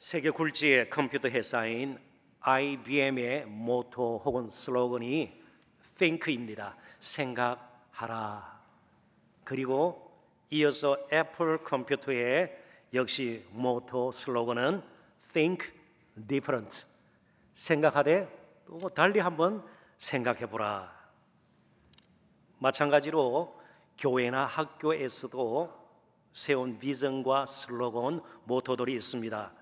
세계 굴지의 컴퓨터 회사인 IBM의 모토 혹은 슬로건이 Think입니다. 생각하라. 그리고 이어서 애플 컴퓨터의 역시 모토 슬로건은 Think Different. 생각하되 또 뭐 달리 한번 생각해 보라. 마찬가지로 교회나 학교에서도 세운 비전과 슬로건, 모토들이 있습니다.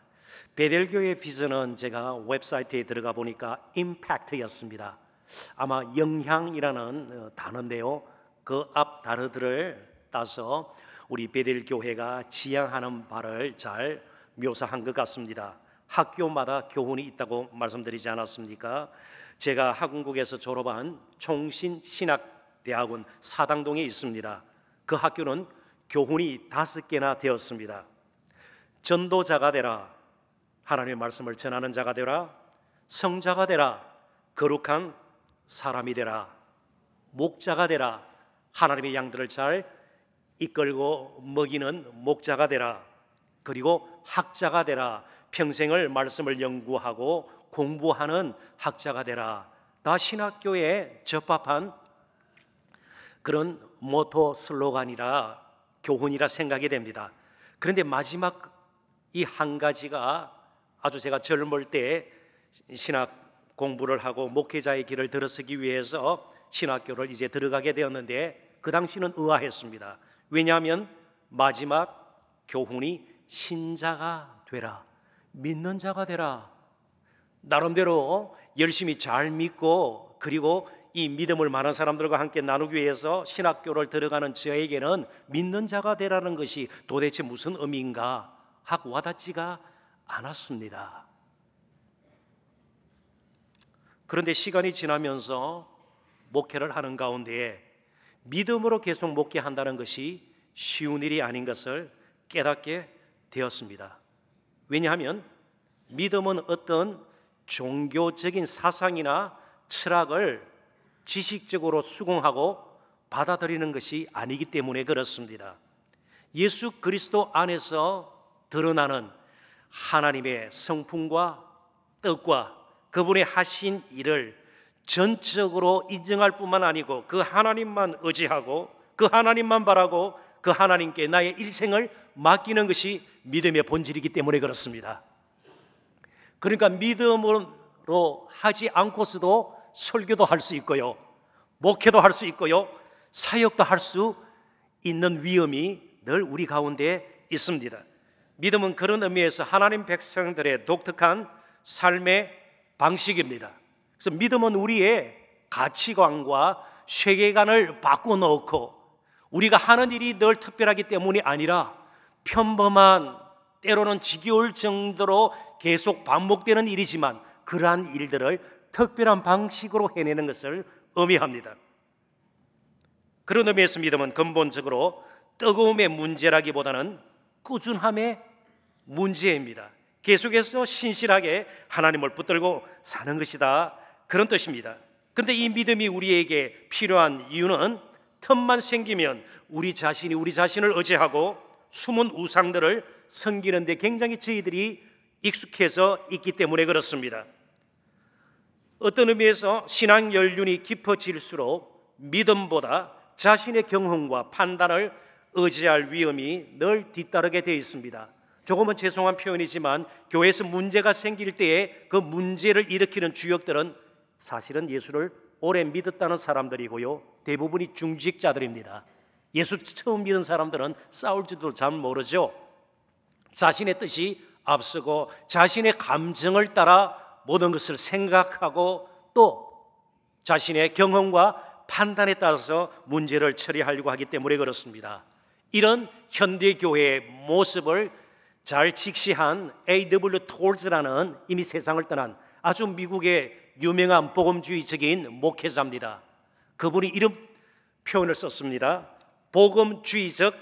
베델교의 비전은 제가 웹사이트에 들어가 보니까 임팩트였습니다. 아마 영향이라는 어, 단어인데요. 그 앞 단어들을 따서 우리 베델교회가 지향하는 바를 잘 묘사한 것 같습니다. 학교마다 교훈이 있다고 말씀드리지 않았습니까? 제가 학원국에서 졸업한 총신신학대학원 사당동에 있습니다. 그 학교는 교훈이 다섯 개나 되었습니다. 전도자가 되라, 하나님의 말씀을 전하는 자가 되라, 성자가 되라, 거룩한 사람이 되라, 목자가 되라, 하나님의 양들을 잘 이끌고 먹이는 목자가 되라, 그리고 학자가 되라, 평생을 말씀을 연구하고 공부하는 학자가 되라. 다 신학교에 접합한 그런 모토 슬로건이라 교훈이라 생각이 됩니다. 그런데 마지막 이 한 가지가 아주 제가 젊을 때 신학 공부를 하고 목회자의 길을 들어서기 위해서 신학교를 이제 들어가게 되었는데 그 당시는 의아했습니다. 왜냐하면 마지막 교훈이 신자가 되라, 믿는 자가 되라. 나름대로 열심히 잘 믿고 그리고 이 믿음을 많은 사람들과 함께 나누기 위해서 신학교를 들어가는 저에게는 믿는 자가 되라는 것이 도대체 무슨 의미인가 하고 와닿지가 않았습니다. 그런데 시간이 지나면서 목회를 하는 가운데에 믿음으로 계속 목회한다는 것이 쉬운 일이 아닌 것을 깨닫게 되었습니다. 왜냐하면 믿음은 어떤 종교적인 사상이나 철학을 지식적으로 수긍하고 받아들이는 것이 아니기 때문에 그렇습니다. 예수 그리스도 안에서 드러나는 하나님의 성품과 뜻과 그분의 하신 일을 전적으로 인정할 뿐만 아니고 그 하나님만 의지하고 그 하나님만 바라고 그 하나님께 나의 일생을 맡기는 것이 믿음의 본질이기 때문에 그렇습니다. 그러니까 믿음으로 하지 않고서도 설교도 할 수 있고요. 목회도 할 수 있고요. 사역도 할 수 있는 위험이 늘 우리 가운데 있습니다. 믿음은 그런 의미에서 하나님 백성들의 독특한 삶의 방식입니다. 그래서 믿음은 우리의 가치관과 세계관을 바꿔놓고 우리가 하는 일이 늘 특별하기 때문이 아니라 평범한 때로는 지겨울 정도로 계속 반복되는 일이지만 그러한 일들을 특별한 방식으로 해내는 것을 의미합니다. 그런 의미에서 믿음은 근본적으로 뜨거움의 문제라기보다는 꾸준함의 문제입니다. 계속해서 신실하게 하나님을 붙들고 사는 것이다. 그런 뜻입니다. 그런데 이 믿음이 우리에게 필요한 이유는 틈만 생기면 우리 자신이 우리 자신을 의지하고 숨은 우상들을 섬기는데 굉장히 저희들이 익숙해서 있기 때문에 그렇습니다. 어떤 의미에서 신앙 연륜이 깊어질수록 믿음보다 자신의 경험과 판단을 의지할 위험이 늘 뒤따르게 되어 있습니다. 조금은 죄송한 표현이지만 교회에서 문제가 생길 때에 그 문제를 일으키는 주역들은 사실은 예수를 오래 믿었다는 사람들이고요. 대부분이 중직자들입니다. 예수 처음 믿은 사람들은 싸울지도 잘 모르죠. 자신의 뜻이 앞서고 자신의 감정을 따라 모든 것을 생각하고 또 자신의 경험과 판단에 따라서 문제를 처리하려고 하기 때문에 그렇습니다. 이런 현대 교회의 모습을 잘 직시한 A.W. 톨즈라는 이미 세상을 떠난 아주 미국의 유명한 복음주의적인 목회자입니다. 그분이 이런 표현을 썼습니다. 복음주의적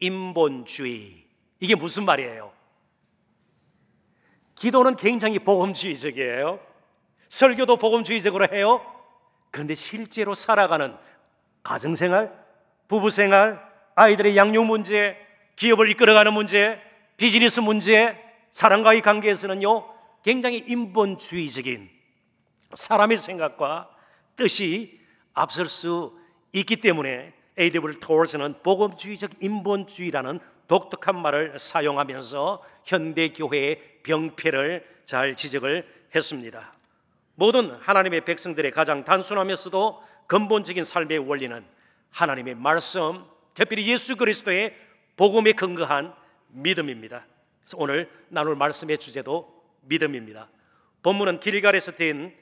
인본주의. 이게 무슨 말이에요? 기도는 굉장히 복음주의적이에요. 설교도 복음주의적으로 해요. 그런데 실제로 살아가는 가정생활, 부부생활, 아이들의 양육 문제, 기업을 이끌어가는 문제, 비즈니스 문제, 사람과의 관계에서는요, 굉장히 인본주의적인 사람의 생각과 뜻이 앞설 수 있기 때문에 AW 토월스는 복음주의적 인본주의라는 독특한 말을 사용하면서 현대 교회의 병폐를 잘 지적을 했습니다. 모든 하나님의 백성들의 가장 단순하면서도 근본적인 삶의 원리는 하나님의 말씀, 특별히 예수 그리스도의 복음에 근거한 믿음입니다. 그래서 오늘 나눌 말씀의 주제도 믿음입니다. 본문은 길갈에서 된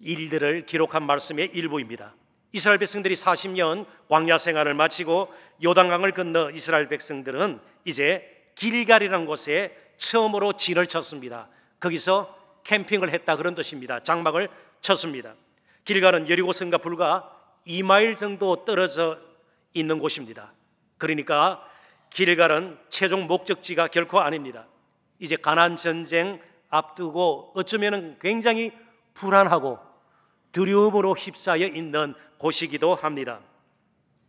일들을 기록한 말씀의 일부입니다. 이스라엘 백성들이 40년 광야 생활을 마치고 요단강을 건너 이스라엘 백성들은 이제 길갈이라는 곳에 처음으로 진을 쳤습니다. 거기서 캠핑을 했다 그런 뜻입니다. 장막을 쳤습니다. 길갈은 여리고성과 불과 2마일 정도 떨어져 있는 곳입니다. 그러니까 길을 가는 최종 목적지가 결코 아닙니다. 이제 가난 전쟁 앞두고 어쩌면 굉장히 불안하고 두려움으로 휩싸여 있는 곳이기도 합니다.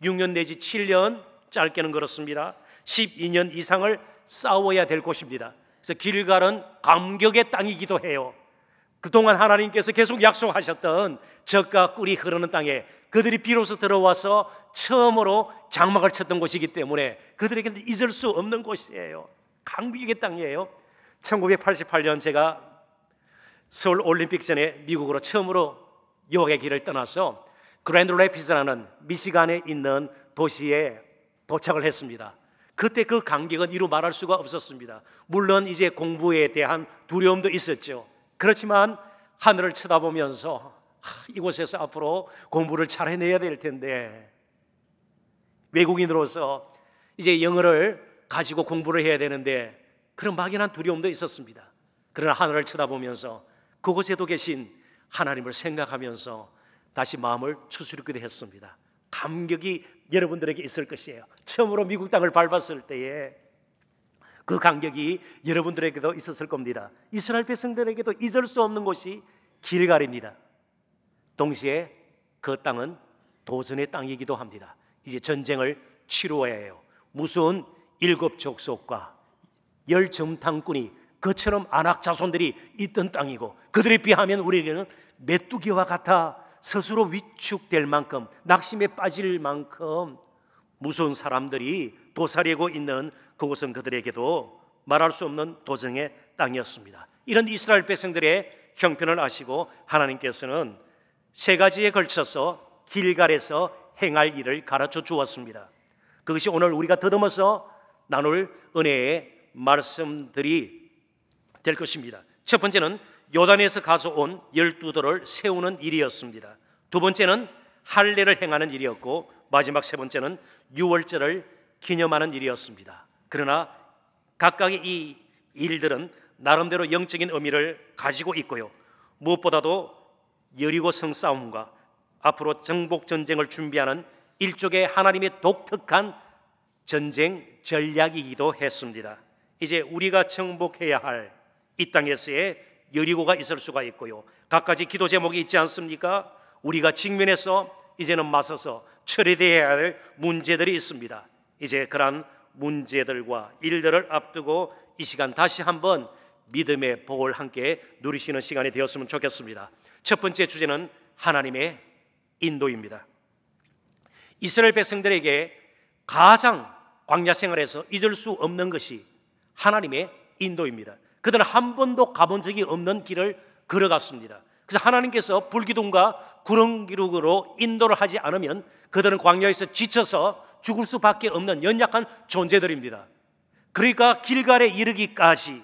6년 내지 7년 짧게는 그렇습니다. 12년 이상을 싸워야 될 곳입니다. 그래서 길을 가는 감격의 땅이기도 해요. 그동안 하나님께서 계속 약속하셨던 적과 꿀이 흐르는 땅에 그들이 비로소 들어와서 처음으로 장막을 쳤던 곳이기 때문에 그들에게는 잊을 수 없는 곳이에요. 강국의 땅이에요. 1988년 제가 서울 올림픽 전에 미국으로 처음으로 여호와의 길을 떠나서 그랜드 래피스라는 미시간에 있는 도시에 도착을 했습니다. 그때 그 감격은 이루 말할 수가 없었습니다. 물론 이제 공부에 대한 두려움도 있었죠. 그렇지만 하늘을 쳐다보면서 이곳에서 앞으로 공부를 잘 해내야 될 텐데 외국인으로서 이제 영어를 가지고 공부를 해야 되는데 그런 막연한 두려움도 있었습니다. 그러나 하늘을 쳐다보면서 그곳에도 계신 하나님을 생각하면서 다시 마음을 추스르기도 했습니다. 감격이 여러분들에게 있을 것이에요. 처음으로 미국 땅을 밟았을 때에 그 간격이 여러분들에게도 있었을 겁니다. 이스라엘 백성들에게도 잊을 수 없는 곳이 길갈입니다. 동시에 그 땅은 도전의 땅이기도 합니다. 이제 전쟁을 치루어야 해요. 무서운 일곱 족속과 열점탄꾼이 그처럼 안악 자손들이 있던 땅이고 그들에 비하면 우리에게는 메뚜기와 같아 스스로 위축될 만큼 낙심에 빠질 만큼 무서운 사람들이 도사리고 있는 그곳은 그들에게도 말할 수 없는 도정의 땅이었습니다. 이런 이스라엘 백성들의 형편을 아시고 하나님께서는 세 가지에 걸쳐서 길갈에서 행할 일을 가르쳐 주었습니다. 그것이 오늘 우리가 더듬어서 나눌 은혜의 말씀들이 될 것입니다. 첫 번째는 요단에서 가서 온 열두도를 세우는 일이었습니다. 두 번째는 할례를 행하는 일이었고 마지막 세 번째는 유월절을 기념하는 일이었습니다. 그러나 각각의 이 일들은 나름대로 영적인 의미를 가지고 있고요. 무엇보다도 여리고 성 싸움과 앞으로 정복 전쟁을 준비하는 일종의 하나님의 독특한 전쟁 전략이기도 했습니다. 이제 우리가 정복해야 할 이 땅에서의 여리고가 있을 수가 있고요. 각가지 기도 제목이 있지 않습니까? 우리가 직면해서 이제는 맞서서 처리되어야 할 문제들이 있습니다. 이제 그러한 문제들과 일들을 앞두고 이 시간 다시 한번 믿음의 복을 함께 누리시는 시간이 되었으면 좋겠습니다. 첫 번째 주제는 하나님의 인도입니다. 이스라엘 백성들에게 가장 광야 생활에서 잊을 수 없는 것이 하나님의 인도입니다. 그들은 한 번도 가본 적이 없는 길을 걸어갔습니다. 그래서 하나님께서 불기둥과 구렁기둥으로 인도를 하지 않으면 그들은 광야에서 지쳐서 죽을 수밖에 없는 연약한 존재들입니다. 그러니까 길갈에 이르기까지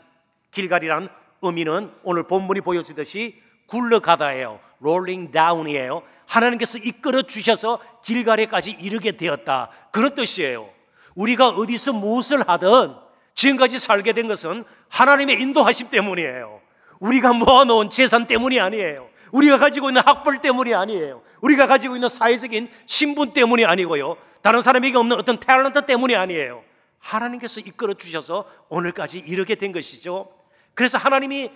길갈이란 의미는 오늘 본문이 보여주듯이 굴러가다예요. r o l l 이에요 하나님께서 이끌어 주셔서 길가에까지 이르게 되었다. 그런 뜻이에요. 우리가 어디서 무엇을 하든 지금까지 살게 된 것은 하나님의 인도하심 때문이에요. 우리가 모아놓은 재산 때문이 아니에요. 우리가 가지고 있는 학벌 때문이 아니에요. 우리가 가지고 있는 사회적인 신분 때문이 아니고요. 다른 사람에게 없는 어떤 탤런트 때문이 아니에요. 하나님께서 이끌어 주셔서 오늘까지 이르게 된 것이죠. 그래서 하나님이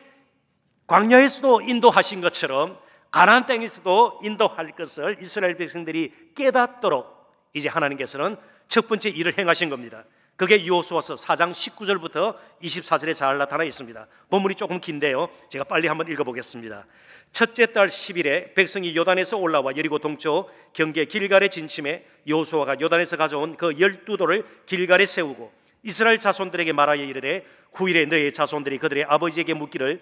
광야에서도 인도하신 것처럼 가나안 땅에서도 인도할 것을 이스라엘 백성들이 깨닫도록 이제 하나님께서는 첫 번째 일을 행하신 겁니다. 그게 요수와서 4장 19절부터 24절에 잘 나타나 있습니다. 본문이 조금 긴데요. 제가 빨리 한번 읽어보겠습니다. 첫째 달 10일에 백성이 요단에서 올라와 여리고 동쪽 경계 길갈의 진침해요호수아가 요단에서 가져온 그 열두 돌을 길갈에 세우고 이스라엘 자손들에게 말하여 이르되 후일에 너의 자손들이 그들의 아버지에게 묻기를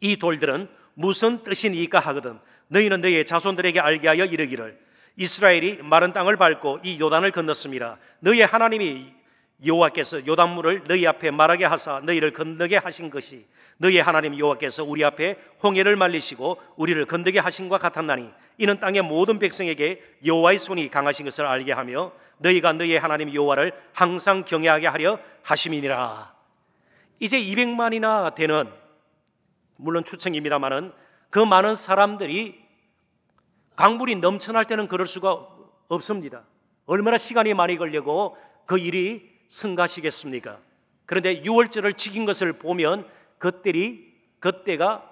이 돌들은 무슨 뜻이니까 하거든 너희는 너의 희 자손들에게 알게 하여 이르기를 이스라엘이 마른 땅을 밟고 이 요단을 건넜습니다 너희 의 하나님이 여호와께서 요단물을 너희 앞에 말하게 하사 너희를 건너게 하신 것이 너희 하나님 여호와께서 우리 앞에 홍해를 말리시고 우리를 건너게 하신과 같았나니 이는 땅의 모든 백성에게 여호와의 손이 강하신 것을 알게 하며 너희가 너희 하나님 여호와를 항상 경외하게 하려 하심이니라 이제 200만이나 되는 물론 추측입니다마는그 많은 사람들이 강물이 넘쳐날 때는 그럴 수가 없습니다. 얼마나 시간이 많이 걸리고 그 일이 성가시겠습니까? 그런데 6월절을 지킨 것을 보면 그때리 그때가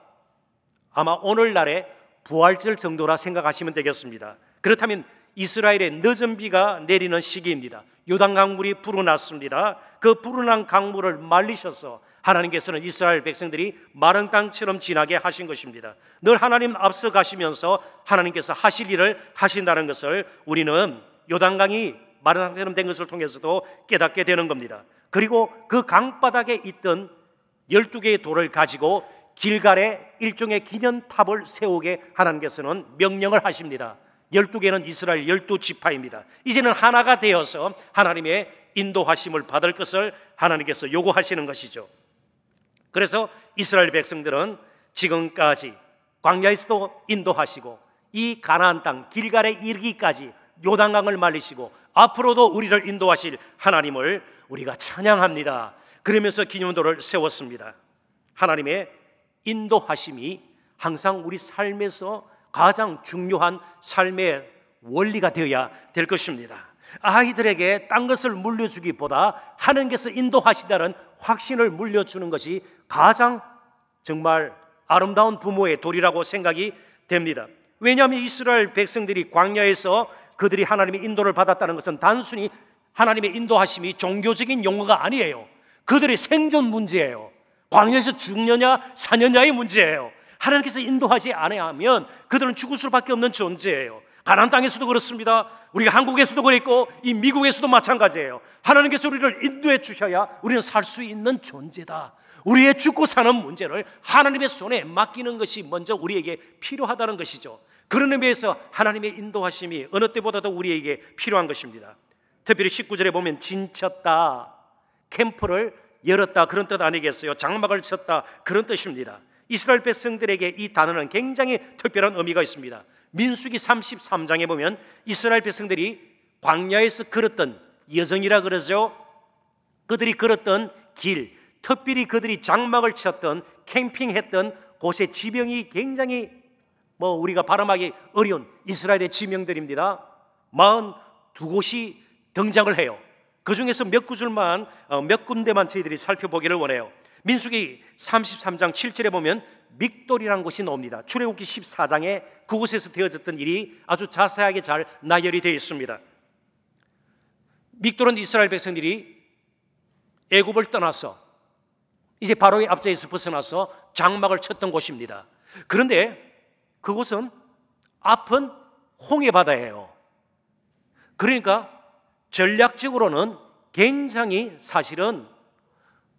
아마 오늘날의 부활절 정도라 생각하시면 되겠습니다. 그렇다면 이스라엘의 늦은 비가 내리는 시기입니다. 요단 강물이 불어났습니다. 그 불어난 강물을 말리셔서 하나님께서는 이스라엘 백성들이 마른 땅처럼 지나게 하신 것입니다. 늘 하나님 앞서 가시면서 하나님께서 하실 일을 하신다는 것을 우리는 요단강이 마른 된 것을 통해서도 깨닫게 되는 겁니다. 그리고 그 강바닥에 있던 12개의 돌을 가지고 길갈에 일종의 기념탑을 세우게 하나님께서는 명령을 하십니다. 12개는 이스라엘 12지파입니다. 이제는 하나가 되어서 하나님의 인도하심을 받을 것을 하나님께서 요구하시는 것이죠. 그래서 이스라엘 백성들은 지금까지 광야에서도 인도하시고 이 가나안 땅 길갈에 이르기까지 요단강을 말리시고 앞으로도 우리를 인도하실 하나님을 우리가 찬양합니다. 그러면서 기념도를 세웠습니다. 하나님의 인도하심이 항상 우리 삶에서 가장 중요한 삶의 원리가 되어야 될 것입니다. 아이들에게 딴 것을 물려주기보다 하나님께서 인도하시다는 확신을 물려주는 것이 가장 정말 아름다운 부모의 도리라고 생각이 됩니다. 왜냐하면 이스라엘 백성들이 광야에서 그들이 하나님의 인도를 받았다는 것은 단순히 하나님의 인도하심이 종교적인 용어가 아니에요. 그들의 생존 문제예요. 광야에서 죽느냐 사느냐의 문제예요. 하나님께서 인도하지 않으면 그들은 죽을 수밖에 없는 존재예요. 가난 땅에서도 그렇습니다. 우리가 한국에서도 그랬고 이 미국에서도 마찬가지예요. 하나님께서 우리를 인도해 주셔야 우리는 살 수 있는 존재다. 우리의 죽고 사는 문제를 하나님의 손에 맡기는 것이 먼저 우리에게 필요하다는 것이죠. 그런 의미에서 하나님의 인도하심이 어느 때보다도 우리에게 필요한 것입니다. 특별히 19절에 보면 진쳤다, 캠프를 열었다 그런 뜻 아니겠어요? 장막을 쳤다 그런 뜻입니다. 이스라엘 백성들에게 이 단어는 굉장히 특별한 의미가 있습니다. 민수기 33장에 보면 이스라엘 백성들이 광야에서 걸었던 여정이라 그러죠. 그들이 걸었던 길, 특별히 그들이 장막을 쳤던 캠핑했던 곳의 지병이 굉장히 뭐 우리가 바람하기 어려운 이스라엘의 지명들입니다. 42곳이 등장을 해요. 그 중에서 몇 구절만 어, 몇 군데만 저희들이 살펴보기를 원해요. 민수기 33장 7절에 보면 믹돌이라는 곳이 나옵니다. 출애굽기 14장에 그곳에서 되어졌던 일이 아주 자세하게 잘 나열이 되어 있습니다. 믹돌은 이스라엘 백성들이 애굽을 떠나서 이제 바로의 앞자에서 벗어나서 장막을 쳤던 곳입니다. 그런데 그곳은 앞은 홍해바다예요. 그러니까 전략적으로는 굉장히 사실은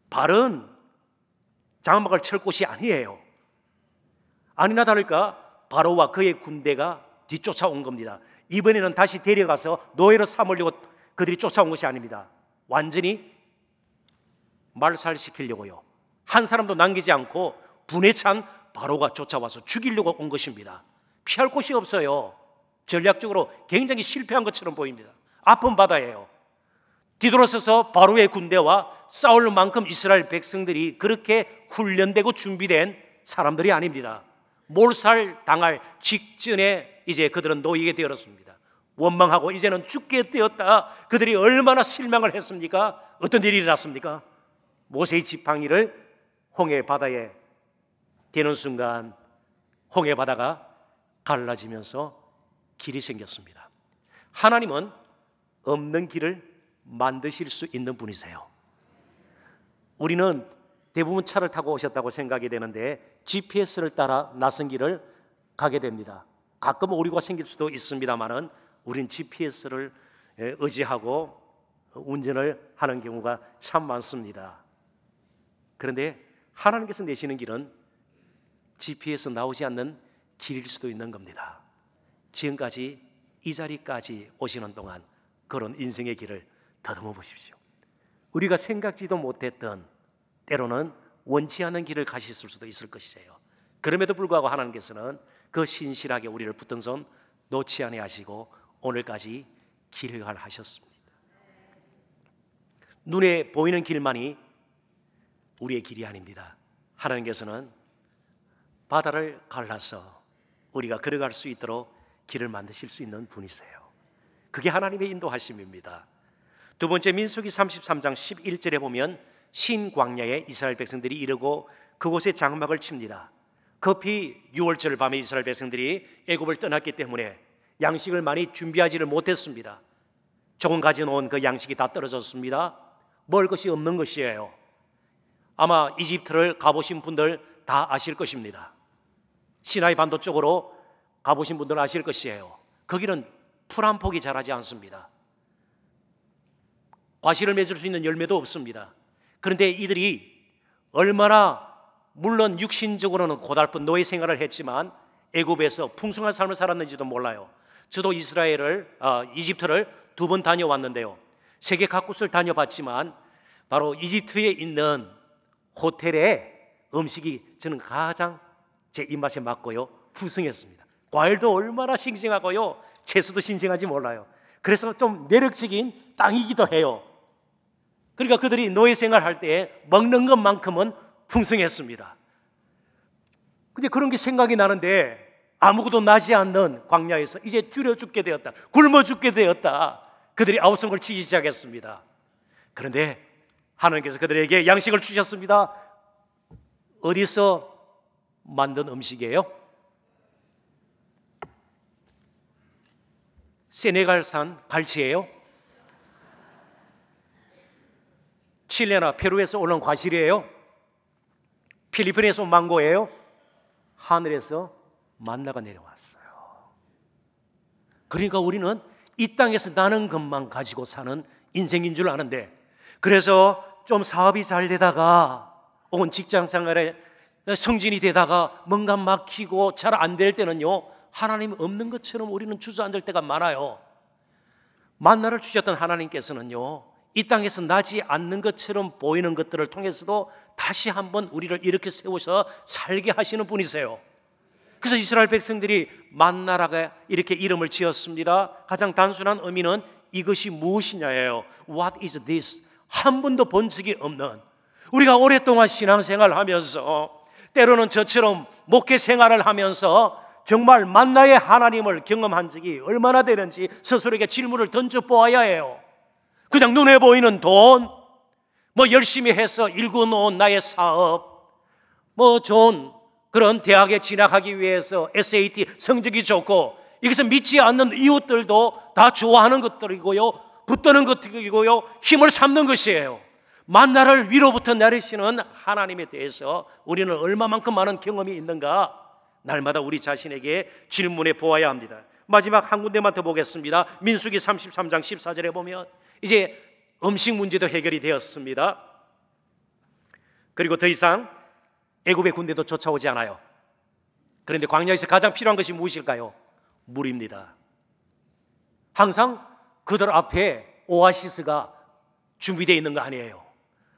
바른 장막을 칠 곳이 아니에요. 아니나 다를까 바로와 그의 군대가 뒤쫓아온 겁니다. 이번에는 다시 데려가서 노예로 삼으려고 그들이 쫓아온 것이 아닙니다. 완전히 말살시키려고요. 한 사람도 남기지 않고 분해찬 바로가 쫓아와서 죽이려고 온 것입니다. 피할 곳이 없어요. 전략적으로 굉장히 실패한 것처럼 보입니다. 아픈 바다예요. 뒤돌아서서 바로의 군대와 싸울 만큼 이스라엘 백성들이 그렇게 훈련되고 준비된 사람들이 아닙니다. 몰살 당할 직전에 이제 그들은 노예게 되었습니다. 원망하고 이제는 죽게 되었다. 그들이 얼마나 실망을 했습니까? 어떤 일이 일어났습니까? 모세의 지팡이를 홍해 바다에 되는 순간 홍해 바다가 갈라지면서 길이 생겼습니다. 하나님은 없는 길을 만드실 수 있는 분이세요. 우리는 대부분 차를 타고 오셨다고 생각이 되는데 GPS를 따라 낯선 길을 가게 됩니다. 가끔 오류가 생길 수도 있습니다만은 우린 GPS를 예, 의지하고 운전을 하는 경우가 참 많습니다. 그런데 하나님께서 내시는 길은 GPS 나오지 않는 길일 수도 있는 겁니다. 지금까지 이 자리까지 오시는 동안 그런 인생의 길을 더듬어 보십시오. 우리가 생각지도 못했던 때로는 원치 않은 길을 가셨을 수도 있을 것이세요. 그럼에도 불구하고 하나님께서는 그 신실하게 우리를 붙든 손 놓지 아니하시고 오늘까지 길을 하셨습니다. 눈에 보이는 길만이 우리의 길이 아닙니다. 하나님께서는 바다를 갈라서 우리가 걸어갈 수 있도록 길을 만드실 수 있는 분이세요. 그게 하나님의 인도하심입니다. 두 번째 민수기 33장 11절에 보면 신광야에 이스라엘 백성들이 이르고 그곳에 장막을 칩니다. 급히 6월절 밤에 이스라엘 백성들이 애굽을 떠났기 때문에 양식을 많이 준비하지를 못했습니다. 조금 가져놓은 그 양식이 다 떨어졌습니다. 먹을 것이 없는 것이에요. 아마 이집트를 가보신 분들 다 아실 것입니다. 시나이 반도 쪽으로 가보신 분들 아실 것이에요. 거기는 풀 한 폭이 자라지 않습니다. 과실을 맺을 수 있는 열매도 없습니다. 그런데 이들이 얼마나 물론 육신적으로는 고달픈 노예 생활을 했지만 애굽에서 풍성한 삶을 살았는지도 몰라요. 저도 이스라엘을 아, 이집트를 두 번 다녀왔는데요. 세계 각국을 다녀봤지만 바로 이집트에 있는 호텔의 음식이 저는 가장 제 입맛에 맞고요. 풍성했습니다. 과일도 얼마나 싱싱하고요. 채소도 싱싱하지 몰라요. 그래서 좀 매력적인 땅이기도 해요. 그러니까 그들이 노예 생활할 때 먹는 것만큼은 풍성했습니다. 근데 그런 게 생각이 나는데 아무것도 나지 않는 광야에서 이제 줄여 죽게 되었다. 굶어 죽게 되었다. 그들이 아우성을 치기 시작했습니다. 그런데 하나님께서 그들에게 양식을 주셨습니다. 어디서 만든 음식이에요. 세네갈산 갈치예요. 칠레나 페루에서 올라온 과실이에요. 필리핀에서 온 망고예요. 하늘에서 만나가 내려왔어요. 그러니까 우리는 이 땅에서 나는 것만 가지고 사는 인생인 줄 아는데 그래서 좀 사업이 잘 되다가 혹은 직장 생활에 성진이 되다가 뭔가 막히고 잘 안 될 때는요. 하나님 없는 것처럼 우리는 주저앉을 때가 많아요. 만나를 주셨던 하나님께서는요. 이 땅에서 나지 않는 것처럼 보이는 것들을 통해서도 다시 한번 우리를 이렇게 세우셔 살게 하시는 분이세요. 그래서 이스라엘 백성들이 만나라가 이렇게 이름을 지었습니다. 가장 단순한 의미는 이것이 무엇이냐예요. What is this? 한 번도 본 적이 없는 우리가 오랫동안 신앙생활 하면서 때로는 저처럼 목회 생활을 하면서 정말 만나의 하나님을 경험한 적이 얼마나 되는지 스스로에게 질문을 던져보아야 해요. 그냥 눈에 보이는 돈, 뭐 열심히 해서 일궈놓은 나의 사업, 뭐 좋은 그런 대학에 진학하기 위해서 SAT 성적이 좋고 이것은 믿지 않는 이웃들도 다 좋아하는 것들이고요. 붙드는 것들이고요. 힘을 삼는 것이에요. 만나를 위로부터 내리시는 하나님에 대해서 우리는 얼마만큼 많은 경험이 있는가 날마다 우리 자신에게 질문해 보아야 합니다. 마지막 한 군데만 더 보겠습니다. 민수기 33장 14절에 보면 이제 음식 문제도 해결이 되었습니다. 그리고 더 이상 애굽의 군대도 쫓아오지 않아요. 그런데 광야에서 가장 필요한 것이 무엇일까요? 물입니다. 항상 그들 앞에 오아시스가 준비되어 있는 거 아니에요.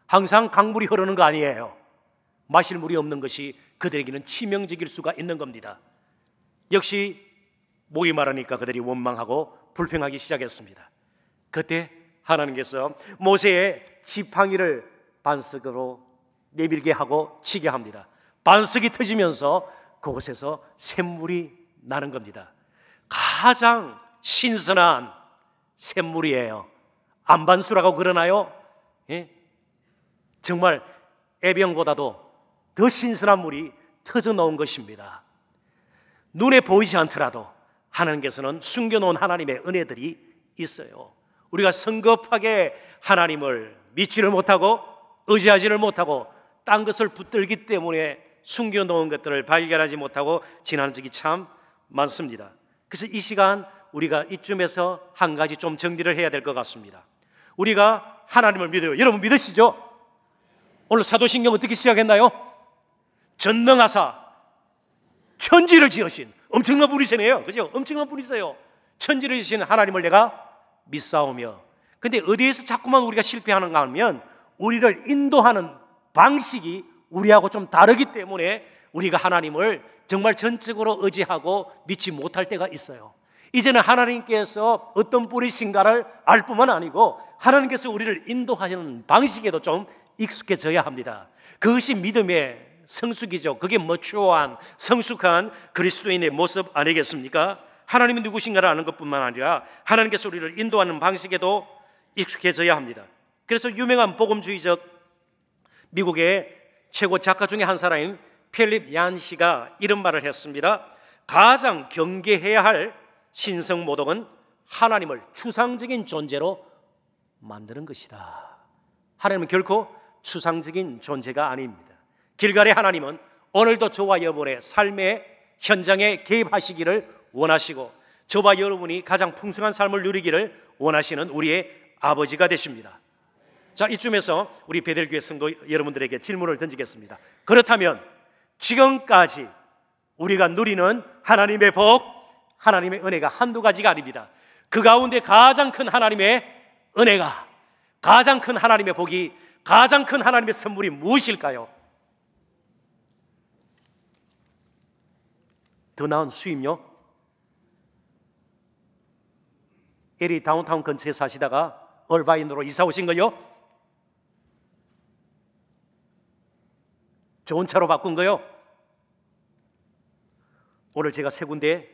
항상 강물이 흐르는 거 아니에요. 마실 물이 없는 것이 그들에게는 치명적일 수가 있는 겁니다. 역시 모임하라니까 그들이 원망하고 불평하기 시작했습니다. 그때 하나님께서 모세의 지팡이를 반석으로 내밀게 하고 치게 합니다. 반석이 터지면서 그곳에서 샘물이 나는 겁니다. 가장 신선한 샘물이에요. 안반수라고 그러나요? 예? 정말 애병보다도 더 신선한 물이 터져 나온 것입니다. 눈에 보이지 않더라도 하나님께서는 숨겨놓은 하나님의 은혜들이 있어요. 우리가 성급하게 하나님을 믿지를 못하고 의지하지를 못하고 딴 것을 붙들기 때문에 숨겨놓은 것들을 발견하지 못하고 지난 적이 참 많습니다. 그래서 이 시간 우리가 이쯤에서 한 가지 좀 정리를 해야 될 것 같습니다. 우리가 하나님을 믿어요. 여러분 믿으시죠? 오늘 사도신경 어떻게 시작했나요? 전능하사 천지를 지으신 엄청난 분이세요. 그죠? 엄청난 분이세요. 천지를 지으신 하나님을 내가 믿사오며. 근데 어디에서 자꾸만 우리가 실패하는가 하면 우리를 인도하는 방식이 우리하고 좀 다르기 때문에 우리가 하나님을 정말 전적으로 의지하고 믿지 못할 때가 있어요. 이제는 하나님께서 어떤 분이신가를 알 뿐만 아니고 하나님께서 우리를 인도하시는 방식에도 좀 익숙해져야 합니다. 그것이 믿음의 성숙이죠. 그게 머추어한 성숙한 그리스도인의 모습 아니겠습니까? 하나님이 누구신가를 아는 것뿐만 아니라 하나님께서 우리를 인도하는 방식에도 익숙해져야 합니다. 그래서 유명한 복음주의적 미국의 최고 작가 중에 한 사람인 필립 얀 씨가 이런 말을 했습니다. 가장 경계해야 할 신성 모독은 하나님을 추상적인 존재로 만드는 것이다. 하나님은 결코 추상적인 존재가 아닙니다. 길갈의 하나님은 오늘도 저와 여러분의 삶의 현장에 개입하시기를 원하시고 저와 여러분이 가장 풍성한 삶을 누리기를 원하시는 우리의 아버지가 되십니다. 자, 이쯤에서 우리 베들교회 성도 여러분들에게 질문을 던지겠습니다. 그렇다면 지금까지 우리가 누리는 하나님의 복, 하나님의 은혜가 한두 가지가 아닙니다. 그 가운데 가장 큰 하나님의 은혜가 가장 큰 하나님의 복이 가장 큰 하나님의 선물이 무엇일까요? 더 나은 수입료? LA 다운타운 근처에 사시다가 얼바인으로 이사 오신 거요? 좋은 차로 바꾼 거요? 오늘 제가 세 군데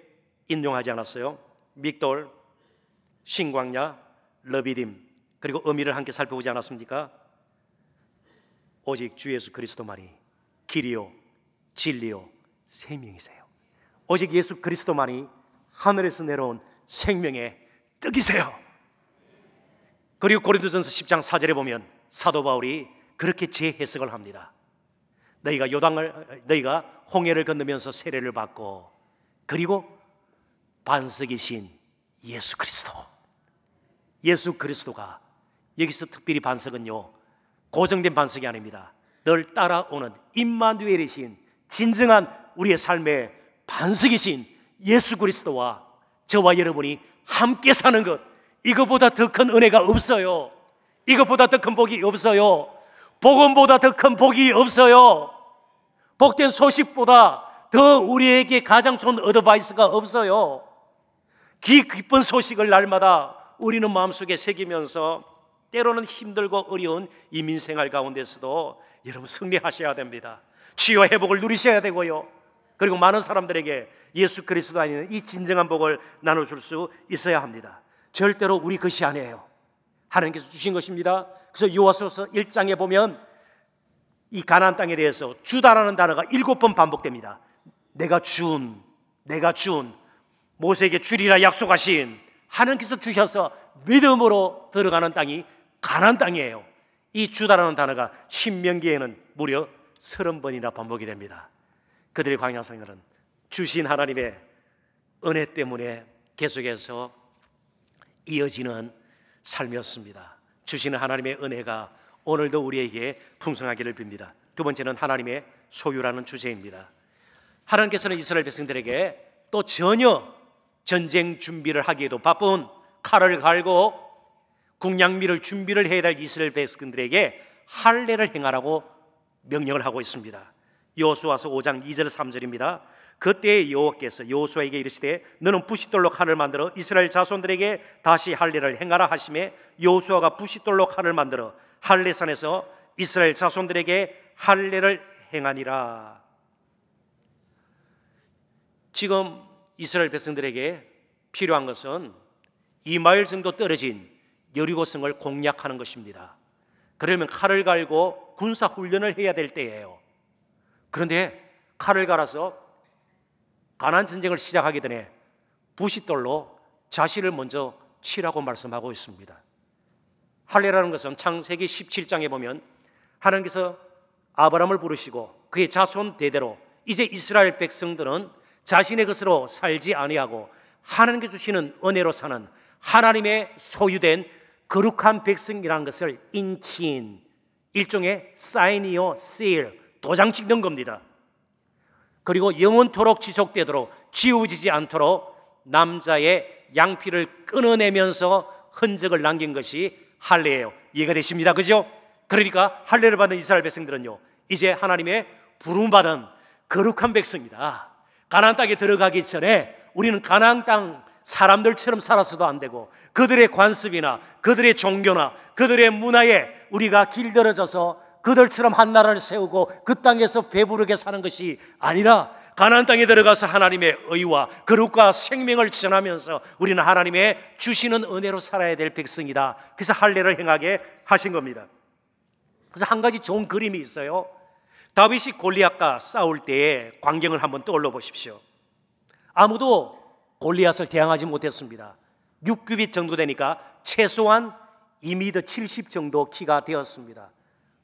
인용하지 않았어요. 믹돌, 신광야, 러비림 그리고 의미를 함께 살펴보지 않았습니까? 오직 주 예수 그리스도만이 길이요 진리요 생명이세요. 오직 예수 그리스도만이 하늘에서 내려온 생명의 떡이세요. 그리고 고린도전서 10장 4절에 보면 사도 바울이 그렇게 재해석을 합니다. 너희가 요단을 너희가 홍해를 건너면서 세례를 받고 그리고 반석이신 예수 그리스도 예수 그리스도가 여기서 특별히 반석은요 고정된 반석이 아닙니다. 늘 따라오는 임마누엘의 신, 진정한 우리의 삶의 반석이신 예수 그리스도와 저와 여러분이 함께 사는 것 이거보다 더 큰 은혜가 없어요. 이것보다 더 큰 복이 없어요. 복음보다 더 큰 복이 없어요. 복된 소식보다 더 우리에게 가장 좋은 어드바이스가 없어요. 기, 기쁜 소식을 날마다 우리는 마음속에 새기면서 때로는 힘들고 어려운 이민 생활 가운데서도 여러분 승리하셔야 됩니다. 치유 회복을 누리셔야 되고요. 그리고 많은 사람들에게 예수 그리스도 아니는 이 진정한 복을 나눠 줄수 있어야 합니다. 절대로 우리 것이 아니에요. 하나님께서 주신 것입니다. 그래서 요하소서 1장에 보면 이 가나안 땅에 대해서 주다라는 단어가 일곱 번 반복됩니다. 내가 준, 내가 준 모세에게 주리라 약속하신 하나님께서 주셔서 믿음으로 들어가는 땅이 가난 땅이에요. 이 주다라는 단어가 신명기에는 무려 서른 번이나 반복이 됩니다. 그들의 광야 생활은 주신 하나님의 은혜 때문에 계속해서 이어지는 삶이었습니다. 주시는 하나님의 은혜가 오늘도 우리에게 풍성하기를 빕니다. 두 번째는 하나님의 소유라는 주제입니다. 하나님께서는 이스라엘 백성들에게 또 전혀 전쟁 준비를 하기에도 바쁜 칼을 갈고 국량미를 준비를 해야 될 이스라엘 백성들에게 할례를 행하라고 명령을 하고 있습니다. 여호수아서 5장 2절 3절입니다. 그때 여호와께서 여호수아에게 이르시되 너는 부싯돌로 칼을 만들어 이스라엘 자손들에게 다시 할례를 행하라 하심에 여호수아가 부싯돌로 칼을 만들어 할례산에서 이스라엘 자손들에게 할례를 행하니라. 지금 이스라엘 백성들에게 필요한 것은 이마일 정도 떨어진 여리고성을 공략하는 것입니다. 그러면 칼을 갈고 군사 훈련을 해야 될 때예요. 그런데 칼을 갈아서 가난 전쟁을 시작하기 전에 부싯돌로 자신을 먼저 치라고 말씀하고 있습니다. 할례라는 것은 창세기 17장에 보면 하나님께서 아브라함을 부르시고 그의 자손 대대로 이제 이스라엘 백성들은 자신의 것으로 살지 아니하고 하나님께 주시는 은혜로 사는 하나님의 소유된 거룩한 백성이라는 것을 인치인 일종의 사인이요 세일 도장 찍는 겁니다. 그리고 영원토록 지속되도록 지우지지 않도록 남자의 양피를 끊어내면서 흔적을 남긴 것이 할례예요. 이해가 되십니다. 그죠? 그러니까 할례를 받은 이스라엘 백성들은요. 이제 하나님의 부름 받은 거룩한 백성이다. 가나안 땅에 들어가기 전에 우리는 가나안 땅 사람들처럼 살아서도 안 되고 그들의 관습이나 그들의 종교나 그들의 문화에 우리가 길들여져서 그들처럼 한 나라를 세우고 그 땅에서 배부르게 사는 것이 아니라 가나안 땅에 들어가서 하나님의 의와 그릇과 생명을 전하면서 우리는 하나님의 주시는 은혜로 살아야 될 백성이다. 그래서 할례를 행하게 하신 겁니다. 그래서 한 가지 좋은 그림이 있어요. 다윗이 골리앗과 싸울 때의 광경을 한번 떠올려 보십시오. 아무도 골리앗을 대항하지 못했습니다. 6규빗 정도 되니까 최소한 2미터 70 정도 키가 되었습니다.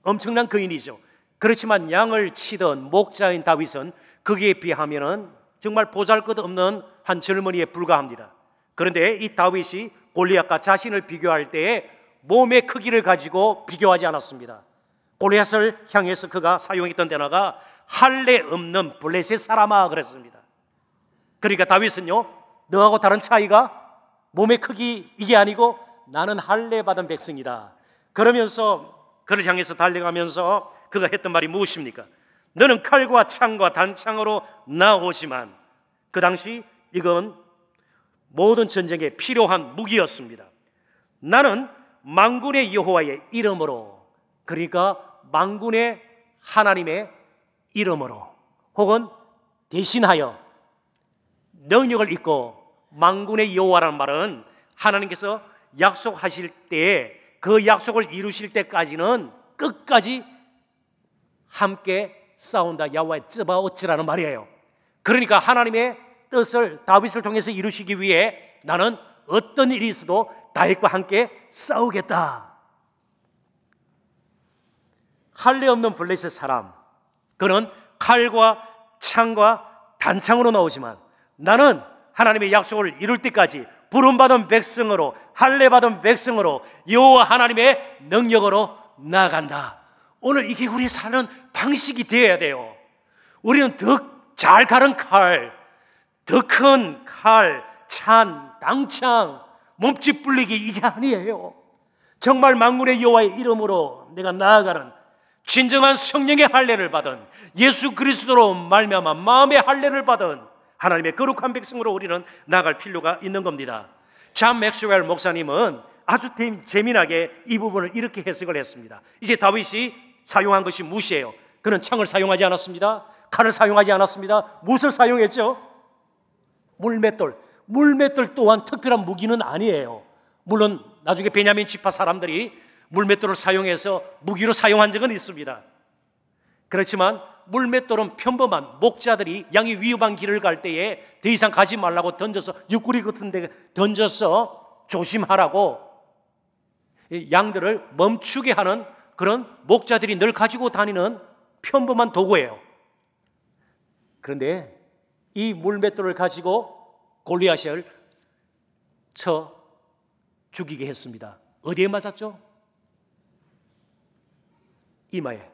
엄청난 거인이죠. 그렇지만 양을 치던 목자인 다윗은 그기에 비하면은 정말 보잘것없는 한 젊은이에 불과합니다. 그런데 이 다윗이 골리앗과 자신을 비교할 때에 몸의 크기를 가지고 비교하지 않았습니다. 골리앗을 향해서 그가 사용했던 대나가 할례 없는 블레셋 사람아 그랬습니다. 그러니까 다윗은요 너하고 다른 차이가 몸의 크기 이게 아니고 나는 할례 받은 백성이다. 그러면서 그를 향해서 달려가면서 그가 했던 말이 무엇입니까? 너는 칼과 창과 단창으로 나오지만 그 당시 이건 모든 전쟁에 필요한 무기였습니다. 나는 망군의 여호와의 이름으로 그러니까 망군의 하나님의 이름으로 혹은 대신하여 능력을 입고 망군의 여호와라는 말은 하나님께서 약속하실 때 그 약속을 이루실 때까지는 끝까지 함께 싸운다 야와의 쯔바오치라는 말이에요. 그러니까 하나님의 뜻을 다윗을 통해서 이루시기 위해 나는 어떤 일이 있어도 다윗과 함께 싸우겠다. 할례 없는 블레셋 사람 그는 칼과 창과 단창으로 나오지만 나는 하나님의 약속을 이룰 때까지 부름받은 백성으로 할례받은 백성으로 여호와 하나님의 능력으로 나아간다. 오늘 이게 우리 사는 방식이 되어야 돼요. 우리는 더잘 다른 칼, 더 큰 칼, 찬, 당창, 몸집 불리기 이게 아니에요. 정말 만군의 여호와의 이름으로 내가 나아가는 진정한 성령의 할례를 받은 예수 그리스도로 말미암아 마음의 할례를 받은 하나님의 거룩한 백성으로 우리는 나갈 필요가 있는 겁니다. 잠 맥스웰 목사님은 아주 재미나게 이 부분을 이렇게 해석을 했습니다. 이제 다윗이 사용한 것이 무시예요. 그는 창을 사용하지 않았습니다. 칼을 사용하지 않았습니다. 무엇을 사용했죠? 물맷돌. 물맷돌 또한 특별한 무기는 아니에요. 물론 나중에 베냐민 지파 사람들이 물맷돌을 사용해서 무기로 사용한 적은 있습니다. 그렇지만 물맷돌은 평범한 목자들이 양이 위험한 길을 갈 때에 더 이상 가지 말라고 던져서 육구리 같은 데 던져서 조심하라고 양들을 멈추게 하는 그런 목자들이 늘 가지고 다니는 평범한 도구예요. 그런데 이 물맷돌을 가지고 골리앗을 쳐 죽이게 했습니다. 어디에 맞았죠? 이마에.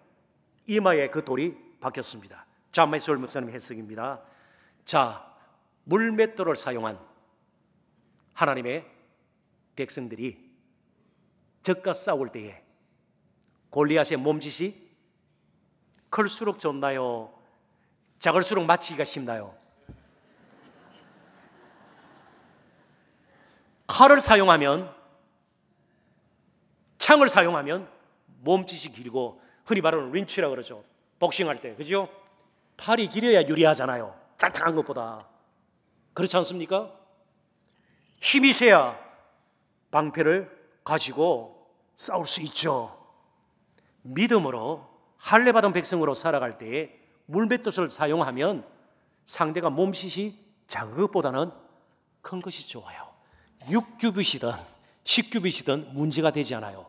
이마에 그 돌이 바뀌었습니다. 자마솔목사님 해석입니다. 자, 물맷돌을 사용한 하나님의 백성들이 적과 싸울 때에 골리앗의 몸짓이 클수록 좋나요? 작을수록 맞히기가 쉽나요? 칼을 사용하면 창을 사용하면 몸짓이 길고 흔히 말하는 린치라 그러죠. 복싱할 때 그죠? 팔이 길어야 유리하잖아요. 짤탕한 것보다 그렇지 않습니까? 힘이 세야 방패를 가지고 싸울 수 있죠. 믿음으로 할례 받은 백성으로 살아갈 때 물맷돌을 사용하면 상대가 몸짓이 작은 것보다는 큰 것이 좋아요. 6규빗이든 10규빗이든 문제가 되지 않아요.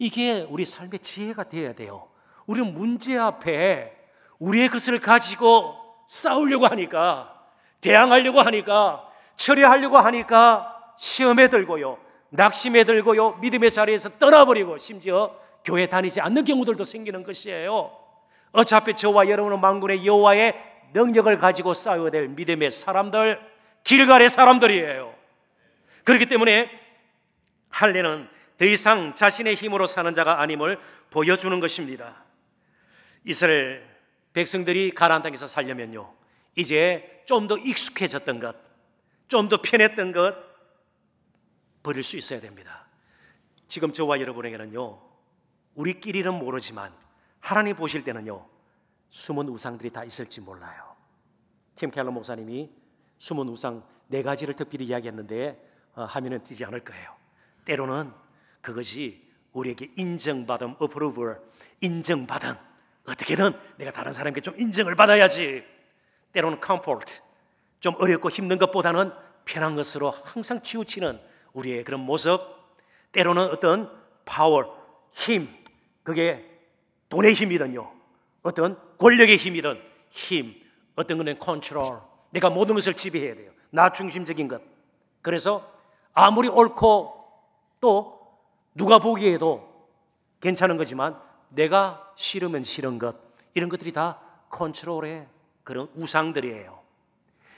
이게 우리 삶의 지혜가 되어야 돼요. 우리는 문제 앞에 우리의 것을 가지고 싸우려고 하니까, 대항하려고 하니까, 처리하려고 하니까 시험에 들고요, 낙심에 들고요, 믿음의 자리에서 떠나버리고 심지어 교회 다니지 않는 경우들도 생기는 것이에요. 어차피 저와 여러분은 망군의 여호와의 능력을 가지고 싸워야 될 믿음의 사람들, 길갈의 사람들이에요. 그렇기 때문에 할례는 더 이상 자신의 힘으로 사는 자가 아님을 보여주는 것입니다. 이스라엘 백성들이 가나안 땅에서 살려면요. 이제 좀 더 익숙해졌던 것, 좀 더 편했던 것 버릴 수 있어야 됩니다. 지금 저와 여러분에게는요. 우리끼리는 모르지만 하나님 보실 때는요. 숨은 우상들이 다 있을지 몰라요. 팀 켈러 목사님이 숨은 우상 네 가지를 특별히 이야기했는데 어, 하면은 뛰지 않을 거예요. 때로는 그것이 우리에게 인정받음, 어프로벌, 인정받음 어떻게든 내가 다른 사람에게 좀 인정을 받아야지. 때로는 컴포트, 좀 어렵고 힘든 것보다는 편한 것으로 항상 치우치는 우리의 그런 모습, 때로는 어떤 파워, 힘, 그게 돈의 힘이든요, 어떤 권력의 힘이든 힘, 어떤 거는 컨트롤, 내가 모든 것을 지배해야 돼요. 나 중심적인 것. 그래서 아무리 옳고 또 누가 보기에도 괜찮은 거지만 내가 싫으면 싫은 것 이런 것들이 다 컨트롤의 그런 우상들이에요.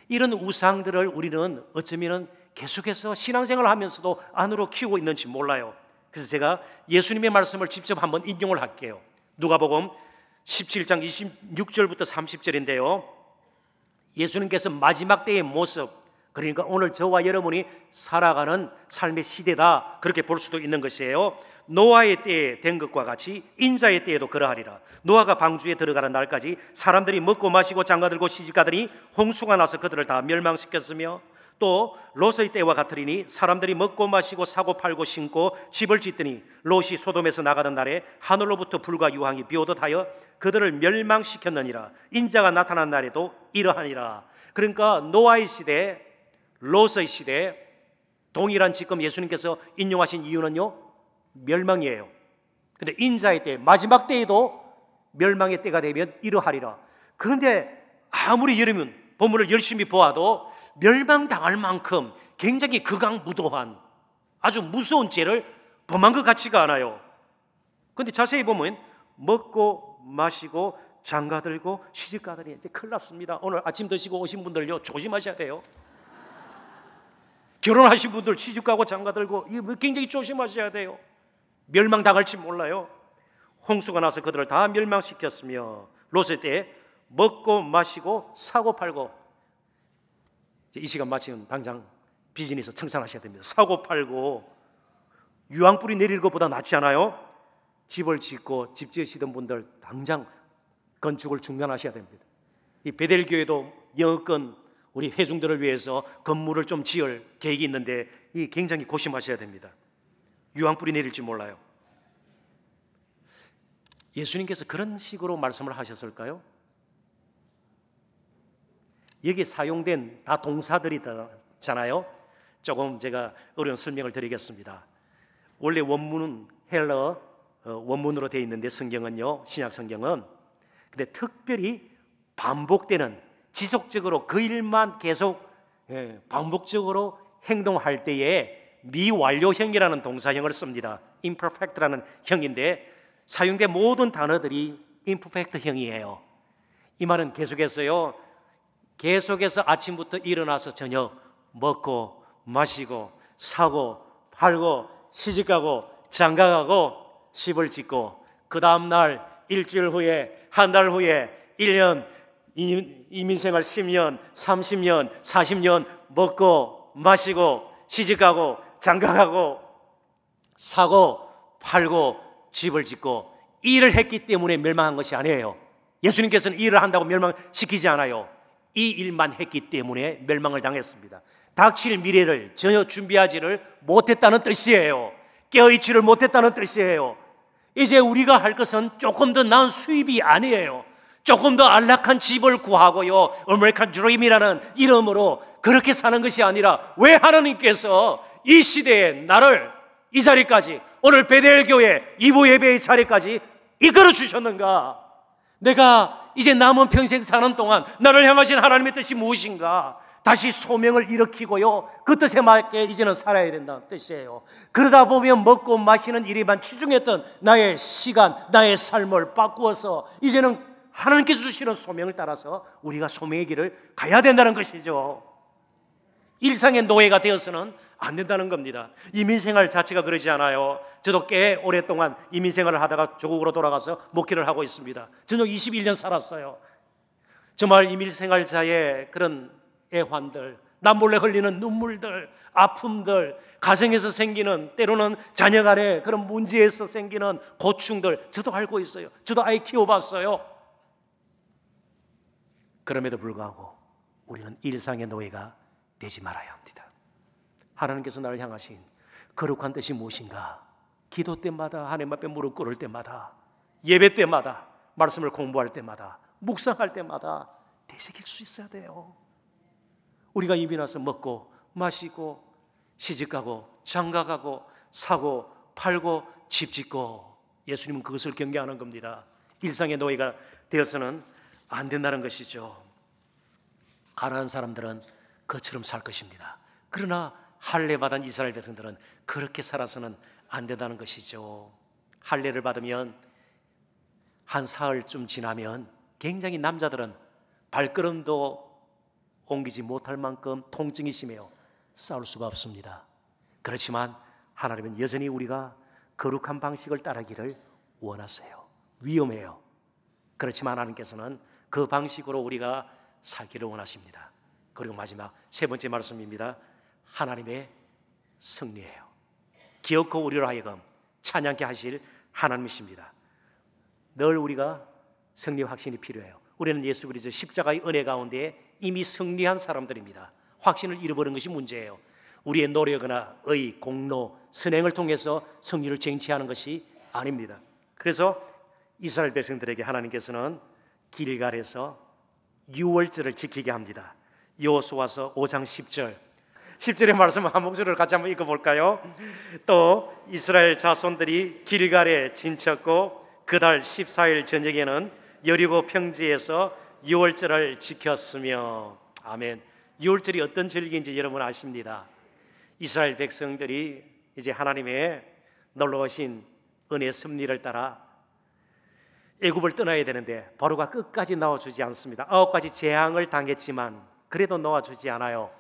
이런 우상들을 우리는 어쩌면 계속해서 신앙생활을 하면서도 안으로 키우고 있는지 몰라요. 그래서 제가 예수님의 말씀을 직접 한번 인용을 할게요. 누가복음 17장 26절부터 30절인데요. 예수님께서 마지막 때의 모습 그러니까 오늘 저와 여러분이 살아가는 삶의 시대다 그렇게 볼 수도 있는 것이에요. 노아의 때에 된 것과 같이 인자의 때에도 그러하리라. 노아가 방주에 들어가는 날까지 사람들이 먹고 마시고 장가들고 시집가더니 홍수가 나서 그들을 다 멸망시켰으며 또로서의 때와 같으리니 사람들이 먹고 마시고 사고 팔고 신고 집을 짓더니 로시 소돔에서 나가는 날에 하늘로부터 불과 유황이 비오듯 하여 그들을 멸망시켰느니라 인자가 나타난 날에도 이러하니라 그러니까 노아의 시대에 로서의 시대에 동일한 지금 예수님께서 인용하신 이유는요 멸망이에요. 근데 인자의 때 마지막 때에도 멸망의 때가 되면 이러하리라. 그런데 아무리 여러분 본문을 열심히 보아도 멸망당할 만큼 굉장히 극악무도한 아주 무서운 죄를 범한 것 같지가 않아요. 근데 자세히 보면 먹고 마시고 장가 들고 시집 가더니 이제 큰일 났습니다. 오늘 아침 드시고 오신 분들요 조심하셔야 돼요. 결혼하신 분들 취직 가고 장가 들고 굉장히 조심하셔야 돼요. 멸망 당할지 몰라요. 홍수가 나서 그들을 다 멸망시켰으며 로세 때 먹고 마시고 사고 팔고 이 시간 마치면 당장 비즈니스 청산하셔야 됩니다. 사고 팔고 유황불이 내릴 것보다 낫지 않아요? 집을 짓고 집 지으시던 분들 당장 건축을 중단하셔야 됩니다. 이 베델 교회도 여건 우리 회중들을 위해서 건물을 좀 지을 계획이 있는데 이 굉장히 고심하셔야 됩니다. 유황불이 내릴지 몰라요. 예수님께서 그런 식으로 말씀을 하셨을까요? 여기 사용된 다 동사들이잖아요. 조금 제가 어려운 설명을 드리겠습니다. 원래 원문은 헬러 어, 원문으로 되어 있는데 성경은요 신약 성경은 근데 특별히 반복되는 지속적으로 그 일만 계속 예, 반복적으로 행동할 때에 미완료형이라는 동사형을 씁니다. imperfect라는 형인데 사용된 모든 단어들이 imperfect형이에요. 이 말은 계속해서요. 계속해서 아침부터 일어나서 저녁 먹고 마시고 사고 팔고 시집가고 장가가고 집을 짓고 그 다음 날 일주일 후에 한 달 후에 1년 이민생활 10년, 30년, 40년 먹고 마시고 시집가고 장가가고 사고 팔고 집을 짓고 일을 했기 때문에 멸망한 것이 아니에요. 예수님께서는 일을 한다고 멸망시키지 않아요. 이 일만 했기 때문에 멸망을 당했습니다. 닥칠 미래를 전혀 준비하지를 못했다는 뜻이에요. 깨어있지를 못했다는 뜻이에요. 이제 우리가 할 것은 조금 더 나은 수입이 아니에요. 조금 더 안락한 집을 구하고요. 아메리칸 드림이라는 이름으로 그렇게 사는 것이 아니라 왜 하나님께서 이 시대에 나를 이 자리까지 오늘 베델 교회 이부 예배의 자리까지 이끌어 주셨는가? 내가 이제 남은 평생 사는 동안 나를 향하신 하나님의 뜻이 무엇인가? 다시 소명을 일으키고요. 그 뜻에 맞게 이제는 살아야 된다는 뜻이에요. 그러다 보면 먹고 마시는 일에만 치중했던 나의 시간, 나의 삶을 바꾸어서 이제는 하나님께서 주시는 소명을 따라서 우리가 소명의 길을 가야 된다는 것이죠. 일상의 노예가 되어서는 안 된다는 겁니다. 이민 생활 자체가 그러지 않아요. 저도 꽤 오랫동안 이민 생활을 하다가 조국으로 돌아가서 목회를 하고 있습니다. 저도 21년 살았어요. 정말 이민 생활자의 그런 애환들, 남 몰래 흘리는 눈물들, 아픔들, 가정에서 생기는 때로는 자녀 간의 그런 문제에서 생기는 고충들 저도 알고 있어요. 저도 아이 키워봤어요. 그럼에도 불구하고 우리는 일상의 노예가 되지 말아야 합니다. 하나님께서 나를 향하신 거룩한 뜻이 무엇인가? 기도 때마다 하나님 앞에 무릎 꿇을 때마다 예배 때마다 말씀을 공부할 때마다 묵상할 때마다 되새길 수 있어야 돼요. 우리가 입이 나서 먹고 마시고 시집가고 장가가고 사고 팔고 집 짓고 예수님은 그것을 경계하는 겁니다. 일상의 노예가 되어서는 안 된다는 것이죠. 가난한 사람들은 그처럼 살 것입니다. 그러나 할례 받은 이스라엘 백성들은 그렇게 살아서는 안 된다는 것이죠. 할례를 받으면 한 사흘쯤 지나면 굉장히 남자들은 발걸음도 옮기지 못할 만큼 통증이 심해요. 싸울 수가 없습니다. 그렇지만 하나님은 여전히 우리가 거룩한 방식을 따르기를 원하세요. 위험해요. 그렇지만 하나님께서는 그 방식으로 우리가 살기를 원하십니다. 그리고 마지막 세 번째 말씀입니다. 하나님의 승리예요. 기어코 우리로 하여금 찬양케 하실 하나님이십니다. 늘 우리가 승리 확신이 필요해요. 우리는 예수 그리스도 십자가의 은혜 가운데 이미 승리한 사람들입니다. 확신을 잃어버린 것이 문제예요. 우리의 노력이나 의, 공로, 선행을 통해서 승리를 쟁취하는 것이 아닙니다. 그래서 이스라엘 백성들에게 하나님께서는 길갈에서 유월절을 지키게 합니다. 여호수아서 5장 10절. 10절의 말씀 한 목소리를 같이 한번 읽어 볼까요? 또 이스라엘 자손들이 길갈에 진쳤고 그달 14일 저녁에는 여리고 평지에서 유월절을 지켰으며 아멘. 유월절이 어떤 절기인지 여러분 아십니다. 이스라엘 백성들이 이제 하나님의 놀라우신 은혜 섭리를 따라 애굽을 떠나야 되는데 바로가 끝까지 나와주지 않습니다. 아홉 가지 재앙을 당했지만 그래도 나와주지 않아요.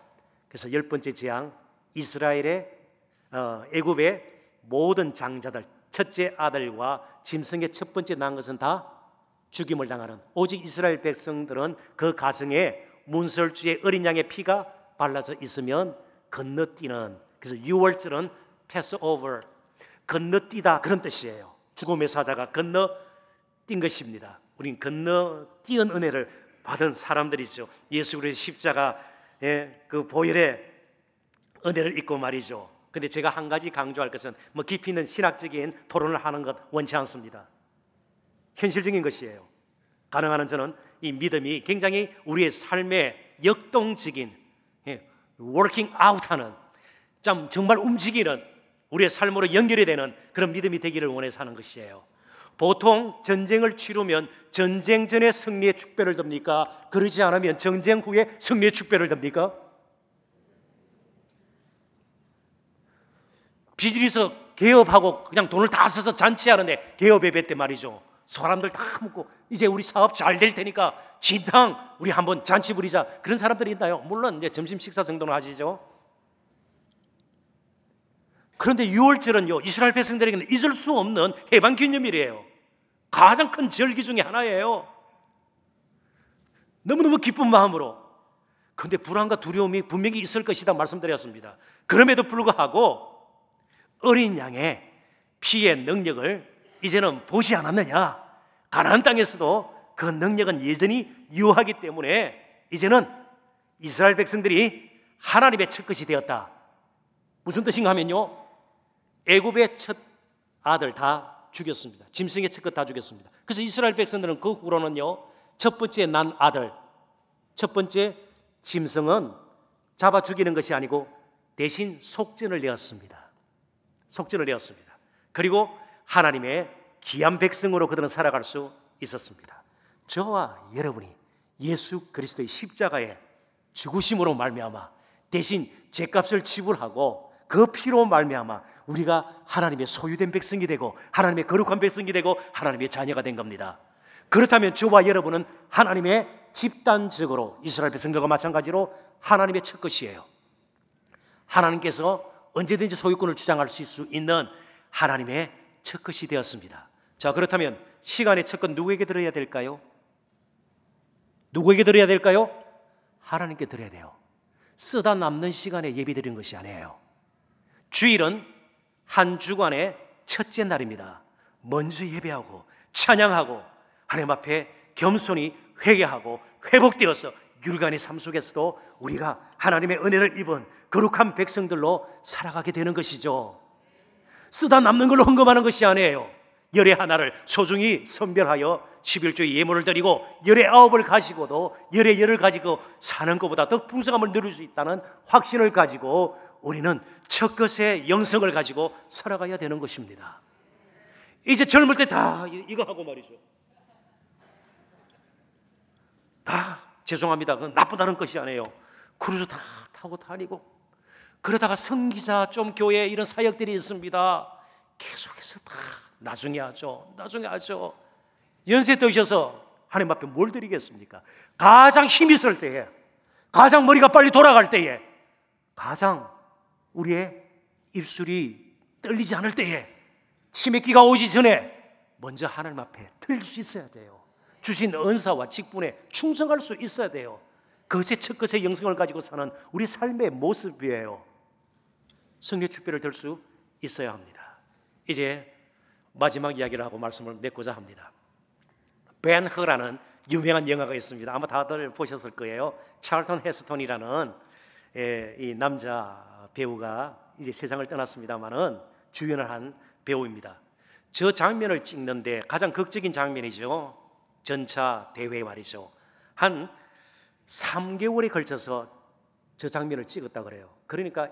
그래서 열 번째 재앙 이스라엘의 어, 애굽의 모든 장자들 첫째 아들과 짐승의 첫 번째 난 것은 다 죽임을 당하는 오직 이스라엘 백성들은 그 가슴에 문설주의 어린 양의 피가 발라져 있으면 건너뛰는 그래서 6월절은 패스오버 건너뛰다 그런 뜻이에요. 죽음의 사자가 건너 뛴 것입니다. 우린 건너 뛰은 은혜를 받은 사람들이죠. 예수 그리스도의 십자가 예, 그 보혈의 은혜를 입고 말이죠. 근데 제가 한 가지 강조할 것은 뭐 깊이 있는 신학적인 토론을 하는 것 원치 않습니다. 현실적인 것이에요. 가능한 저는 이 믿음이 굉장히 우리의 삶의 역동적인 예, working out 하는 참 정말 움직이는 우리의 삶으로 연결이 되는 그런 믿음이 되기를 원해서 하는 것이에요. 보통 전쟁을 치르면 전쟁 전에 승리의 축배를 듭니까? 그러지 않으면 전쟁 후에 승리의 축배를 듭니까? 비즈니스 개업하고 그냥 돈을 다 써서 잔치하는데 개업 예배 때 말이죠. 사람들 다 묻고 이제 우리 사업 잘 될 테니까 진당 우리 한번 잔치 부리자 그런 사람들이 있나요? 물론 이제 점심 식사 정도는 하시죠. 그런데 6월절은요 이스라엘 백성들에게는 잊을 수 없는 해방 기념일이에요. 가장 큰 절기 중에 하나예요. 너무너무 기쁜 마음으로. 근데 불안과 두려움이 분명히 있을 것이다 말씀드렸습니다. 그럼에도 불구하고 어린 양의 피의 능력을 이제는 보지 않았느냐? 가나안 땅에서도 그 능력은 예전히 유하기 때문에 이제는 이스라엘 백성들이 하나님의 첫 것이 되었다. 무슨 뜻인가 하면요. 애굽의 첫 아들 다 죽였습니다. 짐승의 책껏 다 죽였습니다. 그래서 이스라엘 백성들은 그 후로는요. 첫 번째 난 아들, 첫 번째 짐승은 잡아 죽이는 것이 아니고 대신 속전을 내었습니다. 속전을 내었습니다. 그리고 하나님의 귀한 백성으로 그들은 살아갈 수 있었습니다. 저와 여러분이 예수 그리스도의 십자가의 죽으심으로 말미암아 대신 죄값을 지불하고 그 피로 말미암아 우리가 하나님의 소유된 백성이 되고 하나님의 거룩한 백성이 되고 하나님의 자녀가 된 겁니다. 그렇다면 저와 여러분은 하나님의 집단적으로 이스라엘 백성들과 마찬가지로 하나님의 첫 것이에요. 하나님께서 언제든지 소유권을 주장할 수 있는 하나님의 첫 것이 되었습니다. 자, 그렇다면 시간의 첫 건 누구에게 들어야 될까요? 누구에게 들어야 될까요? 하나님께 드려야 돼요. 쓰다 남는 시간에 예비 드린 것이 아니에요. 주일은 한 주간의 첫째 날입니다. 먼저 예배하고 찬양하고 하나님 앞에 겸손히 회개하고 회복되어서 율간의 삶 속에서도 우리가 하나님의 은혜를 입은 거룩한 백성들로 살아가게 되는 것이죠. 쓰다 남는 걸로 헌금하는 것이 아니에요. 열의 하나를 소중히 선별하여 11조의 예물을 드리고 열의 아홉을 가지고도 열의 열을 가지고 사는 것보다 더 풍성함을 누릴 수 있다는 확신을 가지고 우리는 첫 것의 영성을 가지고 살아가야 되는 것입니다. 이제 젊을 때 다 이거 하고 말이죠. 다 죄송합니다. 그건 나쁘다는 것이 아니에요. 크루즈 다 타고 다니고 그러다가 성기사 좀 교회 이런 사역들이 있습니다. 계속해서 다 나중에 하죠. 나중에 하죠. 연세 드셔서 하나님 앞에 뭘 드리겠습니까? 가장 힘 있을 때에 가장 머리가 빨리 돌아갈 때에 가장 우리의 입술이 떨리지 않을 때에 치맥기가 오기 전에 먼저 하나님 앞에 들릴 수 있어야 돼요. 주신 은사와 직분에 충성할 수 있어야 돼요. 그것의 첫 것의 영성을 가지고 사는 우리 삶의 모습이에요. 성례 축배를 들 수 있어야 합니다. 이제 마지막 이야기를 하고 말씀을 맺고자 합니다. 벤 허라는 유명한 영화가 있습니다. 아마 다들 보셨을 거예요. 찰턴 헤스턴이라는 예, 이 남자 배우가 이제 세상을 떠났습니다만은 주연을 한 배우입니다. 저 장면을 찍는데 가장 극적인 장면이죠. 전차 대회 말이죠. 한 3개월에 걸쳐서 저 장면을 찍었다 그래요. 그러니까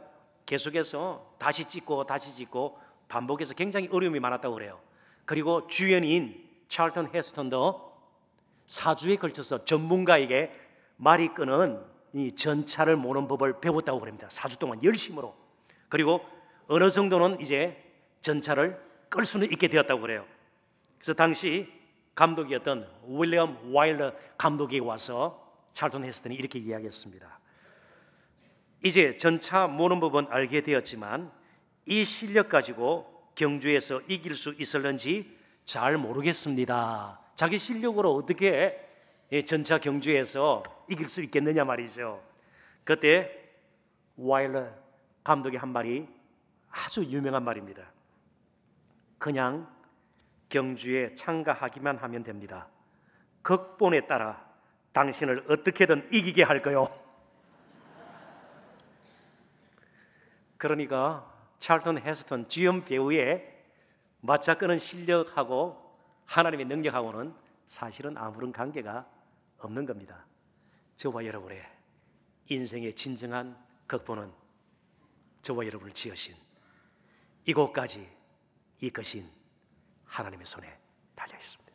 계속해서 다시 찍고 다시 찍고 반복해서 굉장히 어려움이 많았다고 그래요. 그리고 주연인 찰턴 헤스턴도 사주에 걸쳐서 전문가에게 말이 끄는 이 전차를 모는 법을 배웠다고 그럽니다. 4주 동안 열심으로. 그리고 어느 정도는 이제 전차를 끌 수는 있게 되었다고 그래요. 그래서 당시 감독이었던 윌리엄 와일러 감독이 와서 찰돈 헤스턴이 이렇게 이야기했습니다. 이제 전차 모는 법은 알게 되었지만 이 실력 가지고 경주에서 이길 수 있을는지 잘 모르겠습니다. 자기 실력으로 어떻게 예, 전차 경주에서 이길 수 있겠느냐 말이죠. 그때 와일러 감독의 한 말이 아주 유명한 말입니다. 그냥 경주에 참가하기만 하면 됩니다. 극본에 따라 당신을 어떻게든 이기게 할 거요. 그러니까 찰턴 헤스턴 주연 배우의 맞자 끄는 실력하고 하나님의 능력하고는 사실은 아무런 관계가 없는 겁니다. 저와 여러분의 인생의 진정한 극본은 저와 여러분을 지으신 이곳까지 이끄신 하나님의 손에 달려 있습니다.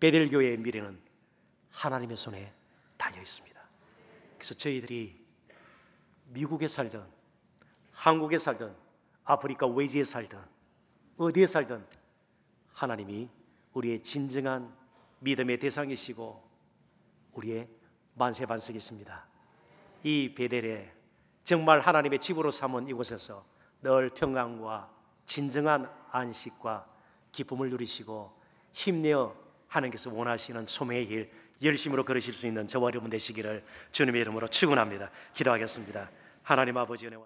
베델 교회의 미래는 하나님의 손에 달려 있습니다. 그래서 저희들이 미국에 살든 한국에 살든 아프리카 외지에 살든 어디에 살든 하나님이 우리의 진정한 믿음의 대상이시고 우리의 만세 반석이십니다. 이 베델에 정말 하나님의 집으로 삼은 이곳에서 늘 평강과 진정한 안식과 기쁨을 누리시고 힘내어 하나님께서 원하시는 소명의 길 열심으로 걸으실 수 있는 저와 여러분 되시기를 주님의 이름으로 축원합니다. 기도하겠습니다. 하나님 아버지 은혜와